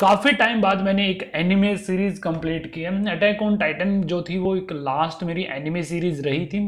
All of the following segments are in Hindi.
काफ़ी टाइम बाद मैंने एक एनिमे सीरीज़ कंप्लीट की है अटैक ऑन टाइटन जो थी वो एक लास्ट मेरी एनिमे सीरीज़ रही थी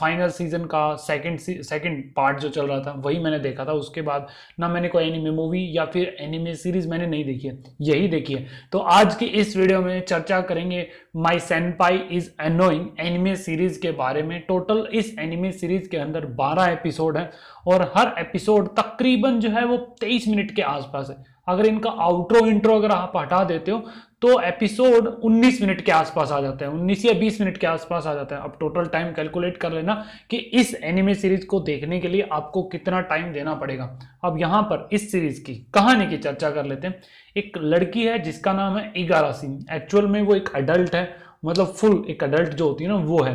फाइनल सीजन का सेकंड सेकंड पार्ट जो चल रहा था वही मैंने देखा था उसके बाद ना मैंने कोई एनिमे मूवी या फिर एनिमे सीरीज़ मैंने नहीं देखी है यही देखी है तो आज की इस वीडियो में चर्चा करेंगे my senpai is annoying anime series के बारे में टोटल इस एनिमे सीरीज़ के अंदर बारह एपिसोड हैं और हर एपिसोड तकरीबन जो है वो तेईस मिनट के आसपास है अगर इनका आउट्रो इंट्रो अगर आप हटा देते हो तो एपिसोड 19 मिनट के आसपास आ जाता है 19 या 20 मिनट के आसपास आ जाता है अब टोटल टाइम कैलकुलेट कर लेना कि इस एनिमे सीरीज को देखने के लिए आपको कितना टाइम देना पड़ेगा अब यहाँ पर इस सीरीज की कहानी की चर्चा कर लेते हैं एक लड़की है जिसका नाम है सिंह एक्चुअल में वो एक अडल्ट है मतलब फुल एक अडल्ट जो होती है ना वो है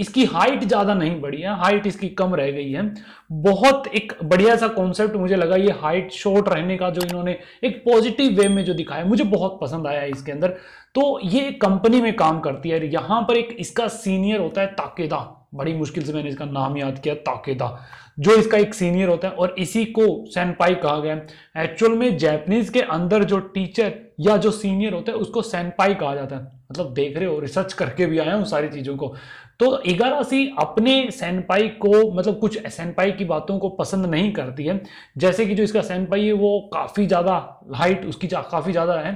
इसकी हाइट ज़्यादा नहीं बढ़ी है हाइट इसकी कम रह गई है बहुत एक बढ़िया सा कॉन्सेप्ट मुझे लगा ये हाइट शॉर्ट रहने का जो इन्होंने एक पॉजिटिव वे में जो दिखाया मुझे बहुत पसंद आया इसके अंदर तो ये कंपनी में काम करती है यहाँ पर एक इसका सीनियर होता है ताकेदा बड़ी मुश्किल से मैंने इसका नाम याद किया ताकेदा जो इसका एक सीनियर होता है और इसी को सैनपाई कहा गया है एक्चुअल में जैपनीज के अंदर जो टीचर या जो सीनियर होता है उसको सैनपाई कहा जाता है मतलब देख रहे हो रिसर्च करके भी आया हूँ सारी चीज़ों को तो इगारासी अपने सैनपाई को मतलब कुछ सैनपाई की बातों को पसंद नहीं करती है जैसे कि जो इसका सैनपाई है वो काफ़ी ज़्यादा हाइट उसकी काफ़ी ज़्यादा है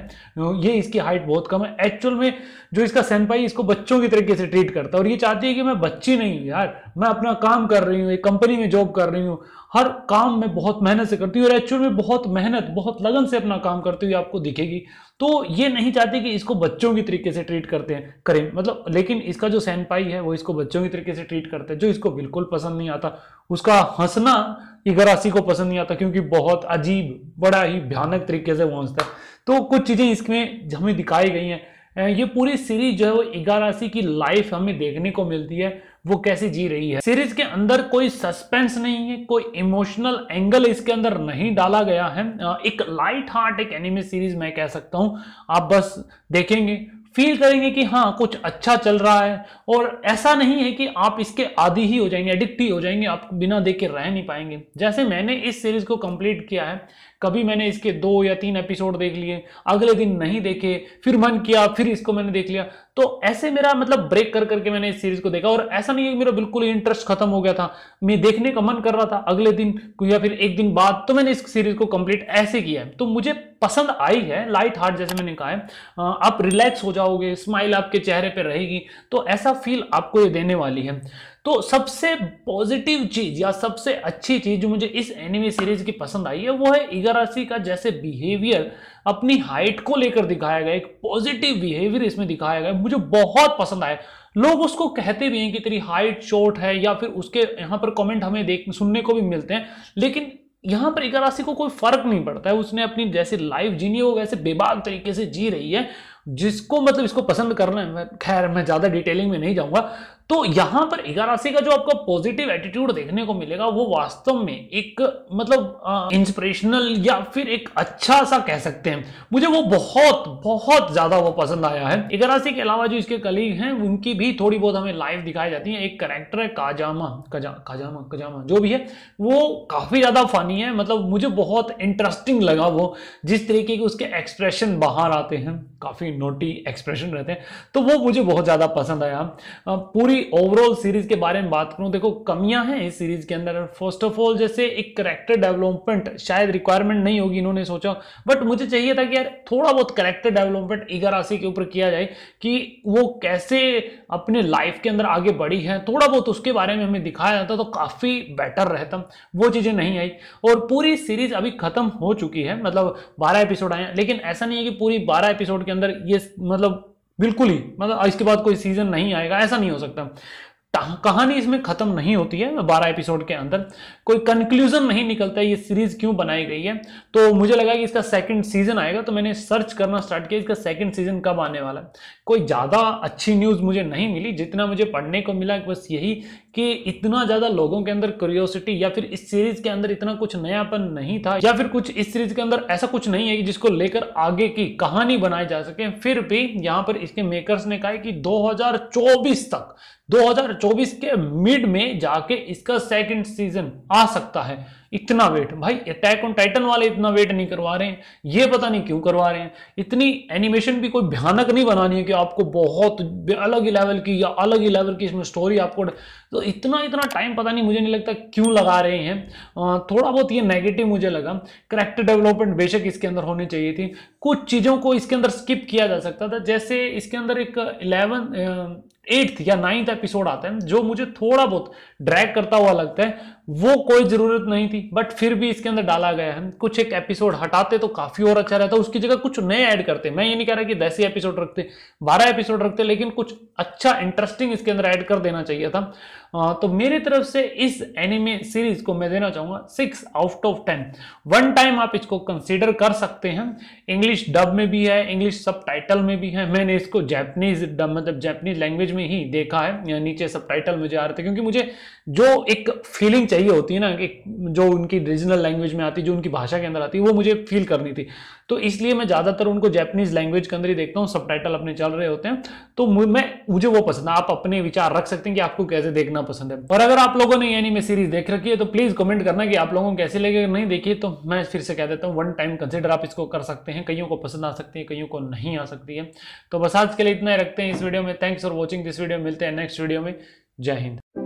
ये इसकी हाइट बहुत कम है एक्चुअल में जो इसका सैनपाई इसको बच्चों की तरीके से ट्रीट करता है और ये चाहती है कि मैं बच्ची नहीं हूँ यार मैं अपना काम कर रही हूँ एक कंपनी में जॉब कर रही हूँ हर काम में बहुत मेहनत से करती हूँ और एक्चुअल में बहुत मेहनत बहुत लगन से अपना काम करती हुई आपको दिखेगी तो ये नहीं चाहती कि इसको बच्चों की तरीके से ट्रीट करते हैं करें मतलब लेकिन इसका जो सैनपाई है वो इसको बच्चों की तरीके से ट्रीट करते हैं जो इसको बिल्कुल पसंद नहीं आता उसका हंसना इगरासी को पसंद नहीं आता क्योंकि बहुत अजीब बड़ा ही भयानक तरीके से वो हंसता है तो कुछ चीज़ें इसमें हमें दिखाई गई हैं ये पूरी सीरीज जो है वो इगारासी की लाइफ हमें देखने को मिलती है वो कैसे जी रही है सीरीज के अंदर कोई सस्पेंस नहीं है कोई इमोशनल एंगल इसके अंदर नहीं डाला गया है एक लाइट हार्ट एक एनिमे सीरीज मैं कह सकता हूं आप बस देखेंगे फील करेंगे कि हाँ कुछ अच्छा चल रहा है और ऐसा नहीं है कि आप इसके आदि ही हो जाएंगे एडिक्ट ही हो जाएंगे आप बिना देख के रह नहीं पाएंगे जैसे मैंने इस सीरीज को कंप्लीट किया है कभी मैंने इसके दो या तीन एपिसोड देख लिए अगले दिन नहीं देखे फिर मन किया फिर इसको मैंने देख लिया तो ऐसे मेरा मतलब ब्रेक कर करके मैंने इस सीरीज को देखा और ऐसा नहीं है कि मेरा बिल्कुल इंटरेस्ट खत्म हो गया था मैं देखने का मन कर रहा था अगले दिन या फिर एक दिन बाद तो मैंने इस सीरीज को कंप्लीट ऐसे किया है तो मुझे पसंद आई है लाइट हार्ट जैसे मैंने कहा है आप रिलैक्स हो जाओगे स्माइल आपके चेहरे पर रहेगी तो ऐसा फील आपको ये देने वाली है तो सबसे पॉजिटिव चीज या सबसे अच्छी चीज जो मुझे इस एनिमे सीरीज की पसंद आई है वो है इगरासी का जैसे बिहेवियर अपनी हाइट को लेकर दिखाया गया एक पॉजिटिव बिहेवियर इसमें दिखाया गया मुझे बहुत पसंद आया लोग उसको कहते भी हैं कि तेरी हाइट शॉर्ट है या फिर उसके यहाँ पर कमेंट हमें देख सुनने को भी मिलते हैं लेकिन यहाँ पर इगारासी को कोई फर्क नहीं पड़ता है उसने अपनी जैसे लाइफ जीनी वो वैसे बेबाक तरीके से जी रही है जिसको मतलब इसको पसंद करना है खैर मैं ज़्यादा डिटेलिंग में नहीं जाऊंगा तो यहाँ पर इगारासी का जो आपको पॉजिटिव एटीट्यूड देखने को मिलेगा वो वास्तव में एक मतलब इंस्पिरेशनल या फिर एक अच्छा सा कह सकते हैं मुझे वो बहुत बहुत ज़्यादा वो पसंद आया है इगारासी के अलावा जो इसके कलीग हैं उनकी भी थोड़ी बहुत हमें लाइव दिखाई जाती है एक करेक्टर है काजामा कजा काजामा कजामा जो भी है वो काफ़ी ज़्यादा फनी है मतलब मुझे बहुत इंटरेस्टिंग लगा वो जिस तरीके के उसके एक्सप्रेशन बाहर आते हैं काफ़ी एक नोटी एक्सप्रेशन रहते हैं तो वो मुझे बहुत ज़्यादा पसंद आया पूरी ओवरऑल सीरीज के बारे में बात करूँ देखो कमियां हैं इस सीरीज के अंदर फर्स्ट ऑफ ऑल जैसे एक करेक्टर डेवलपमेंट शायद रिक्वायरमेंट नहीं होगी इन्होंने सोचा बट मुझे चाहिए था कि यार थोड़ा बहुत करेक्टर डेवलपमेंट इगारासी के ऊपर किया जाए कि वो कैसे अपने लाइफ के अंदर आगे बढ़ी है थोड़ा बहुत उसके बारे में हमें दिखाया जाता तो काफ़ी बेटर रहता वो चीज़ें नहीं आई और पूरी सीरीज अभी खत्म हो चुकी है मतलब 12 एपिसोड आए लेकिन ऐसा नहीं है कि पूरी 12 एपिसोड के अंदर ये मतलब बिल्कुल ही मतलब इसके बाद कोई सीजन नहीं आएगा ऐसा नहीं हो सकता कहानी इसमें खत्म नहीं होती है बारह एपिसोड के अंदर कोई कंक्लूजन नहीं निकलता है ये सीरीज क्यों बनाई गई है तो मुझे लगा कि इसका सेकंड सीजन आएगा तो मैंने सर्च करना स्टार्ट किया इसका सेकंड सीजन कब आने वाला है कोई ज़्यादा अच्छी न्यूज़ मुझे नहीं मिली जितना मुझे पढ़ने को मिला बस यही कि इतना ज़्यादा लोगों के अंदर क्यूरियोसिटी या फिर इस सीरीज के अंदर इतना कुछ नयापन नहीं था या फिर कुछ इस सीरीज के अंदर ऐसा कुछ नहीं है कि जिसको लेकर आगे की कहानी बनाई जा सके फिर भी यहां पर इसके मेकर्स ने कहा कि दो तक 2024 के मिड में जाके इसका सेकंड सीजन आ सकता है इतना वेट भाई अटैक ऑन टाइटन वाले इतना वेट नहीं करवा रहे हैं ये पता नहीं क्यों करवा रहे हैं इतनी एनिमेशन भी कोई भयानक नहीं बनानी है कि आपको बहुत अलग ही लेवल की या अलग ही लेवल की इसमें स्टोरी आपको तो इतना इतना टाइम पता नहीं मुझे नहीं लगता क्यों लगा रहे हैं थोड़ा बहुत ये नेगेटिव मुझे लगा करेक्टर डेवलपमेंट बेशक इसके अंदर होनी चाहिए थी कुछ चीज़ों को इसके अंदर स्किप किया जा सकता था जैसे इसके अंदर एक इलेवन एट्थ या नाइन्थ एपिसोड आते हैं जो मुझे थोड़ा बहुत ड्रैग करता हुआ लगता है वो कोई जरूरत नहीं थी बट फिर भी इसके अंदर डाला गया है कुछ एक एपिसोड हटाते तो काफी और अच्छा रहता उसकी जगह कुछ नए ऐड करते मैं ये नहीं कह रहा कि दस ही एपिसोड रखते बारह एपिसोड रखते लेकिन कुछ अच्छा इंटरेस्टिंग इसके अंदर ऐड कर देना चाहिए था आ, तो मेरी तरफ से इस एनिमे सीरीज को मैं देना चाहूंगा six out of ten one time आप इसको कंसिडर कर सकते हैं इंग्लिश डब में भी है इंग्लिश सब में भी है मैंने इसको जैपनीज डब मतलब जैपनीज लैंग्वेज में ही देखा है नीचे सब मुझे आ रहे थे क्योंकि मुझे जो एक फीलिंग चाहिए होती है ना कि जो उनकी रीजनल लैंग्वेज में आती है जो उनकी भाषा के अंदर आती है वो मुझे फील करनी थी तो इसलिए मैं ज़्यादातर उनको जैपनीज लैंग्वेज के अंदर ही देखता हूँ सब अपने चल रहे होते हैं तो मैं मुझे वो पसंद है आप अपने विचार रख सकते हैं कि आपको कैसे देखना पसंद है पर अगर आप लोगों ने एनीमे सीरीज देख रखी है तो प्लीज़ कमेंट करना कि आप लोगों को कैसे लगे नहीं देखिए तो मैं फिर से कह देता हूँ वन टाइम कंसिडर आप इसको कर सकते हैं कईयों को पसंद आ सकती है कईयों को नहीं आ सकती है तो बस आज के लिए इतना ही रखते हैं इस वीडियो में thanks for watching this video मिलते हैं नेक्स्ट वीडियो में जय हिंद